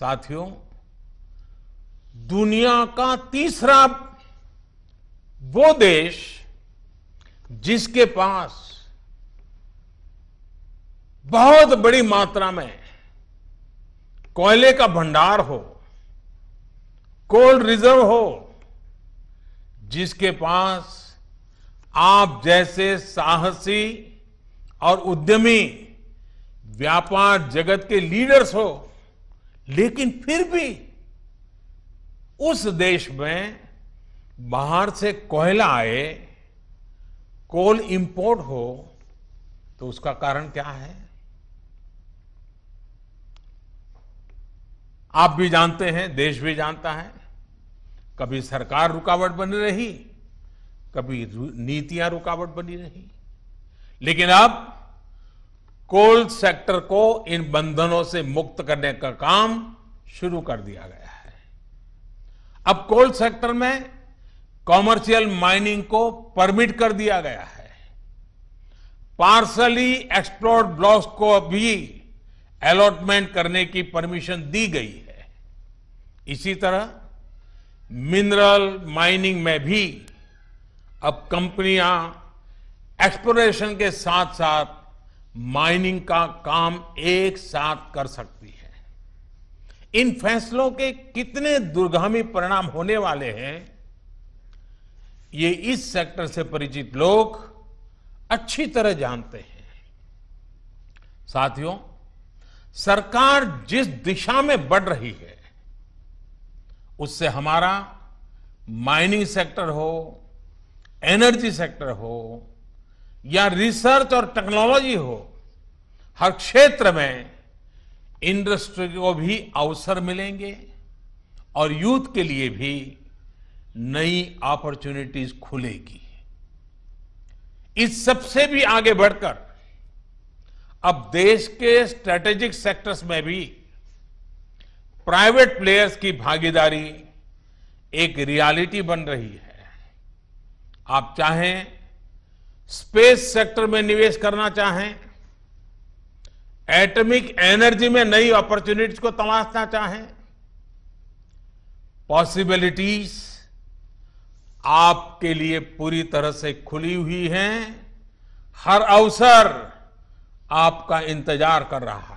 साथियों दुनिया का तीसरा वो देश जिसके पास बहुत बड़ी मात्रा में कोयले का भंडार हो कोल्ड रिजर्व हो जिसके पास आप जैसे साहसी और उद्यमी व्यापार जगत के लीडर्स हो लेकिन फिर भी उस देश में बाहर से कोयला आए कोल इंपोर्ट हो तो उसका कारण क्या है आप भी जानते हैं देश भी जानता है कभी सरकार रुकावट बनी रही कभी नीतियां रुकावट बनी रही लेकिन अब कोल सेक्टर को इन बंधनों से मुक्त करने का काम शुरू कर दिया गया है अब कोल सेक्टर में कॉमर्शियल माइनिंग को परमिट कर दिया गया है पार्सली एक्सप्लोर्ड ब्लॉक्स को भी अलॉटमेंट करने की परमिशन दी गई है इसी तरह मिनरल माइनिंग में भी अब कंपनियां एक्सप्लोरेशन के साथ साथ माइनिंग का काम एक साथ कर सकती है इन फैसलों के कितने दुर्गामी परिणाम होने वाले हैं ये इस सेक्टर से परिचित लोग अच्छी तरह जानते हैं साथियों सरकार जिस दिशा में बढ़ रही है उससे हमारा माइनिंग सेक्टर हो एनर्जी सेक्टर हो या रिसर्च और टेक्नोलॉजी हो हर क्षेत्र में इंडस्ट्री को भी अवसर मिलेंगे और यूथ के लिए भी नई अपॉर्चुनिटीज खुलेगी इस सबसे भी आगे बढ़कर अब देश के स्ट्रेटेजिक सेक्टर्स में भी प्राइवेट प्लेयर्स की भागीदारी एक रियलिटी बन रही है आप चाहें स्पेस सेक्टर में निवेश करना चाहें एटॉमिक एनर्जी में नई अपॉर्चुनिटीज को तलाशना चाहें पॉसिबिलिटीज आपके लिए पूरी तरह से खुली हुई हैं हर अवसर आपका इंतजार कर रहा है